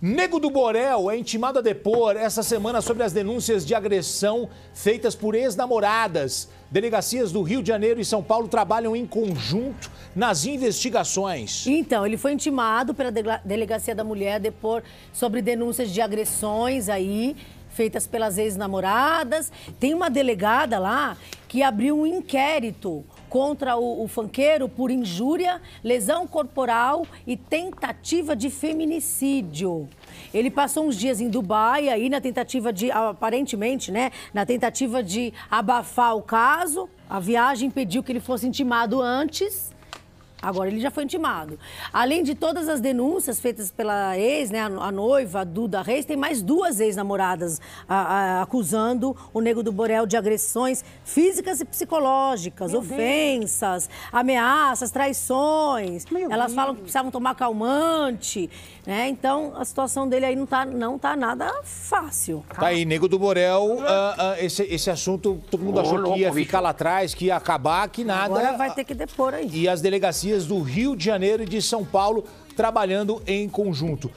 Nego do Borel é intimado a depor essa semana sobre as denúncias de agressão feitas por ex-namoradas. Delegacias do Rio de Janeiro e São Paulo trabalham em conjunto nas investigações. Então, ele foi intimado pela Delegacia da Mulher a depor sobre denúncias de agressões aí feitas pelas ex-namoradas. Tem uma delegada lá que abriu um inquérito contra o, o fanqueiro por injúria, lesão corporal e tentativa de feminicídio. Ele passou uns dias em Dubai, aí na tentativa de, aparentemente, né, na tentativa de abafar o caso. A viagem pediu que ele fosse intimado antes Agora ele já foi intimado. Além de todas as denúncias feitas pela ex, né, a noiva, a Duda Reis, tem mais duas ex-namoradas acusando o Nego do Borel de agressões físicas e psicológicas, Meu ofensas, Deus. ameaças, traições. Meu Elas Deus. falam que precisavam tomar calmante, né? Então a situação dele aí não tá, não tá nada fácil. Tá aí, Nego do Borel, ah, ah, esse, esse assunto todo mundo oh, achou louco, que ia ficar lá atrás, que ia acabar, que nada. Agora vai ah, ter que depor aí. E as delegacias delegacias do Rio de Janeiro e de São Paulo trabalhando em conjunto.